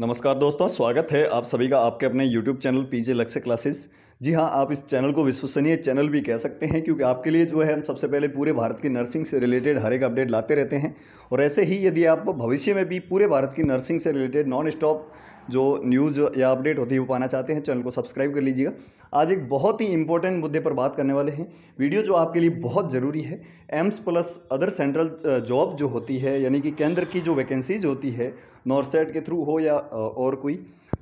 नमस्कार दोस्तों स्वागत है आप सभी का आपके अपने YouTube चैनल पी जे लक्ष्य क्लासेस जी हाँ आप इस चैनल को विश्वसनीय चैनल भी कह सकते हैं क्योंकि आपके लिए जो है हम सबसे पहले पूरे भारत की नर्सिंग से रिलेटेड हर एक अपडेट लाते रहते हैं और ऐसे ही यदि आप भविष्य में भी पूरे भारत की नर्सिंग से रिलेटेड नॉन स्टॉप जो न्यूज़ या अपडेट होती है वो पाना चाहते हैं चैनल को सब्सक्राइब कर लीजिएगा आज एक बहुत ही इंपॉर्टेंट मुद्दे पर बात करने वाले हैं वीडियो जो आपके लिए बहुत ज़रूरी है AIIMS plus other central job जो होती है यानी कि केंद्र की जो वैकेंसीज होती है नॉर्थ सेट के थ्रू हो या और कोई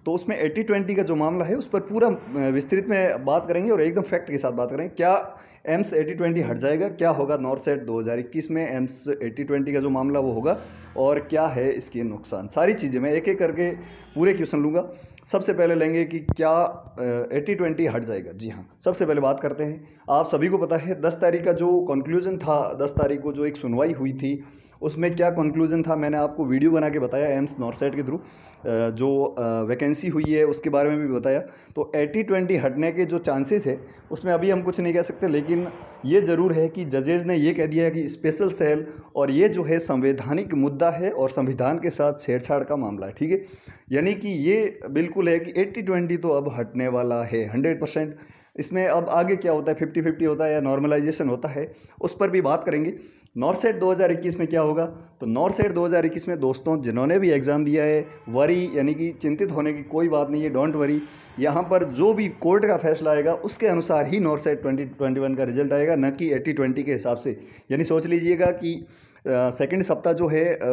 तो उसमें एट्टी ट्वेंटी का जो मामला है उस पर पूरा विस्तृत में बात करेंगे और एकदम फैक्ट के साथ बात करेंगे क्या एम्स एटी ट्वेंटी हट जाएगा क्या होगा नॉर्थ सेट 2021 में एम्स एटी ट्वेंटी का जो मामला वो होगा और क्या है इसके नुकसान सारी चीज़ें मैं एक एक करके पूरे क्वेश्चन लूँगा सबसे पहले लेंगे कि क्या एटी ट्वेंटी हट जाएगा जी हाँ सबसे पहले बात करते हैं आप सभी को पता है दस तारीख का जो कंक्लूजन था दस तारीख को जो एक सुनवाई हुई थी उसमें क्या कंक्लूजन था मैंने आपको वीडियो बना के बताया एम्स नॉर्थसेट के थ्रू जो वैकेंसी हुई है उसके बारे में भी बताया तो एटी ट्वेंटी हटने के जो चांसेस है उसमें अभी हम कुछ नहीं कह सकते लेकिन ये ज़रूर है कि जजेज़ ने ये कह दिया है कि स्पेशल सेल और ये जो है संवैधानिक मुद्दा है और संविधान के साथ छेड़छाड़ का मामला है ठीक है यानी कि ये बिल्कुल है कि एट्टी ट्वेंटी तो अब हटने वाला है हंड्रेड परसेंट इसमें अब आगे क्या होता है फिफ्टी फिफ्टी होता है या नॉर्मलाइजेशन होता है उस पर भी बात करेंगे नॉर्थ सेट 2021 में क्या होगा तो नॉर्थ सेट 2021 में दोस्तों जिन्होंने भी एग्ज़ाम दिया है वरी यानी कि चिंतित होने की कोई बात नहीं है डोंट वरी यहाँ पर जो भी कोर्ट का फैसला आएगा उसके अनुसार ही नॉर्थ सेट ट्वेंटी का रिजल्ट आएगा न कि एट्टी ट्वेंटी के हिसाब से यानी सोच लीजिएगा कि सेकेंड सप्ताह जो है आ,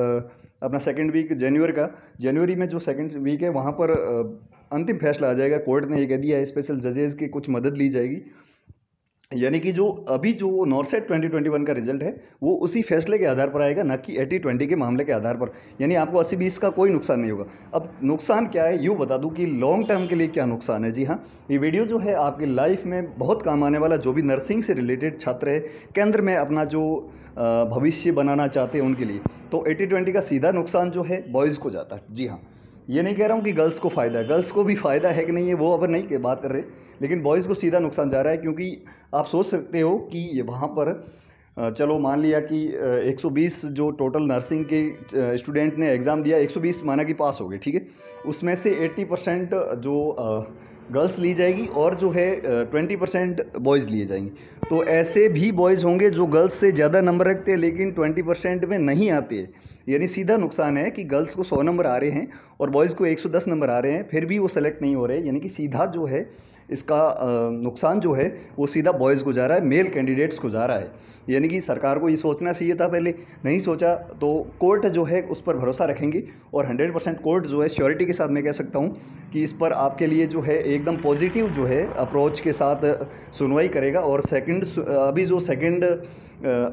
अपना सेकेंड वीक जनवरी का जनवरी में जो सेकेंड वीक है वहाँ पर अंतिम फैसला आ जाएगा कोर्ट ने ये कह दिया है स्पेशल जजेज की कुछ मदद ली जाएगी यानी कि जो अभी जो ट्वेंटी 2021 का रिजल्ट है वो उसी फैसले के आधार पर आएगा ना कि एटी ट्वेंटी के मामले के आधार पर यानी आपको अस्सी बीस का कोई नुकसान नहीं होगा अब नुकसान क्या है यूँ बता दूँ कि लॉन्ग टर्म के लिए क्या नुकसान है जी हाँ ये वीडियो जो है आपकी लाइफ में बहुत काम आने वाला जो भी नर्सिंग से रिलेटेड छात्र है केंद्र में अपना जो भविष्य बनाना चाहते हैं उनके लिए तो एटी ट्वेंटी का सीधा नुकसान जो है बॉयज़ को जाता है जी हाँ ये नहीं कह रहा हूँ कि गर्ल्स को फ़ायदा है गर्ल्स को भी फ़ायदा है कि नहीं है वो अब नहीं के बात कर रहे लेकिन बॉयज़ को सीधा नुकसान जा रहा है क्योंकि आप सोच सकते हो कि ये वहाँ पर चलो मान लिया कि 120 जो टोटल नर्सिंग के स्टूडेंट ने एग्ज़ाम दिया 120 माना कि पास हो गए ठीक है उसमें से 80 परसेंट जो गर्ल्स ली जाएगी और जो है ट्वेंटी परसेंट बॉयज़ लिए जाएंगे तो ऐसे भी बॉयज़ होंगे जो गर्ल्स से ज़्यादा नंबर रखते हैं लेकिन ट्वेंटी परसेंट में नहीं आते यानी सीधा नुकसान है कि गर्ल्स को सौ नंबर आ रहे हैं और बॉयज़ को एक सौ दस नंबर आ रहे हैं फिर भी वो सेलेक्ट नहीं हो रहे यानी कि सीधा जो है इसका नुकसान जो है वो सीधा बॉयज़ को जा रहा है मेल कैंडिडेट्स को जा रहा है यानी कि सरकार को ये सोचना चाहिए था पहले नहीं सोचा तो कोर्ट जो है उस पर भरोसा रखेंगी और 100 परसेंट कोर्ट जो है श्योरिटी के साथ मैं कह सकता हूँ कि इस पर आपके लिए जो है एकदम पॉजिटिव जो है अप्रोच के साथ सुनवाई करेगा और सेकंड अभी जो सेकंड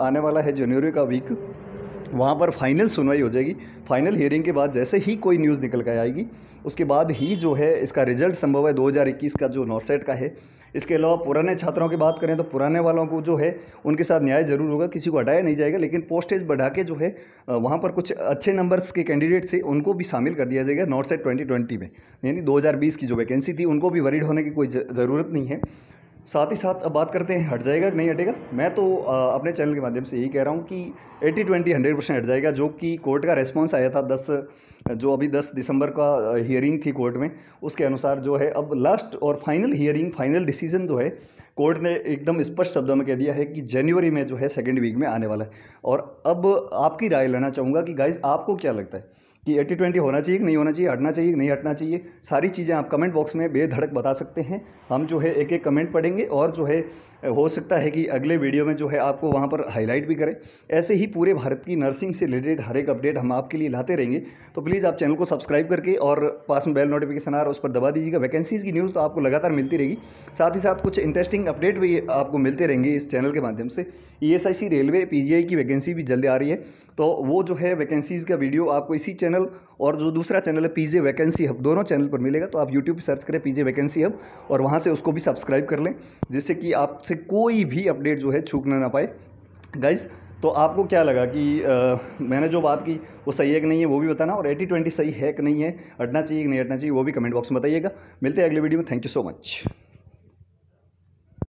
आने वाला है जनवरी का वीक वहाँ पर फाइनल सुनवाई हो जाएगी फाइनल हियरिंग के बाद जैसे ही कोई न्यूज़ निकल कर आएगी उसके बाद ही जो है इसका रिजल्ट संभव है 2021 का जो नॉर्थसेट का है इसके अलावा पुराने छात्रों की बात करें तो पुराने वालों को जो है उनके साथ न्याय जरूर होगा किसी को हटाया नहीं जाएगा लेकिन पोस्टेज बढ़ा के जो है वहाँ पर कुछ अच्छे नंबर्स के कैंडिडेट से उनको भी शामिल कर दिया जाएगा नॉर्थ सेट ट्वेंटी में यानी दो की जो वैकेंसी थी उनको भी वरीड होने की कोई ज़रूरत नहीं है साथ ही साथ अब बात करते हैं हट जाएगा कि नहीं हटेगा मैं तो आ, अपने चैनल के माध्यम से यही कह रहा हूँ कि एट्टी ट्वेंटी हंड्रेड परसेंट हट जाएगा जो कि कोर्ट का रेस्पॉन्स आया था दस जो अभी दस दिसंबर का हियरिंग थी कोर्ट में उसके अनुसार जो है अब लास्ट और फाइनल हियरिंग फाइनल डिसीजन जो है कोर्ट ने एकदम स्पष्ट शब्दों में कह दिया है कि जनवरी में जो है सेकेंड वीक में आने वाला है और अब आपकी राय लेना चाहूँगा कि गाइज आपको क्या लगता है कि एट्टी ट्वेंटी होना चाहिए कि नहीं होना चाहिए हटना चाहिए कि नहीं हटना चाहिए सारी चीज़ें आप कमेंट बॉक्स में बेधड़क बता सकते हैं हम जो है एक एक कमेंट पढ़ेंगे और जो है हो सकता है कि अगले वीडियो में जो है आपको वहाँ पर हाईलाइट भी करें ऐसे ही पूरे भारत की नर्सिंग से रिलेटेड हर एक अपडेट हम आपके लिए लाते रहेंगे तो प्लीज़ आप चैनल को सब्सक्राइब करके और पास में बेल नोटिफिकेशन आ रहा है उस पर दबा दीजिएगा वैकेंसीज़ की न्यूज़ तो आपको लगातार मिलती रहेगी साथ ही साथ कुछ इंटरेस्टिंग अपडेट भी आपको मिलते रहेंगे इस चैनल के माध्यम से ई e रेलवे पी की वैकेंसी भी जल्दी आ रही है तो वो जो है वैकेंसीज़ का वीडियो आपको इसी चैनल चैनल और जो दूसरा चैनल है पीजे वैकेंसी हब दोनों चैनल पर मिलेगा तो आप यूट्यूब पर सर्च करें पीजे वैकेंसी हब और वहाँ से उसको भी सब्सक्राइब कर लें जिससे कि आपसे कोई भी अपडेट जो है छूटना ना पाए गाइज़ तो आपको क्या लगा कि आ, मैंने जो बात की वो सही है कि नहीं है वो भी बताना और एटी ट्वेंटी सही है कि नहीं है हटना चाहिए कि नहीं हटना चाहिए वो भी कमेंट बॉक्स में बताइएगा मिलते हैं अगले वीडियो में थैंक यू सो मच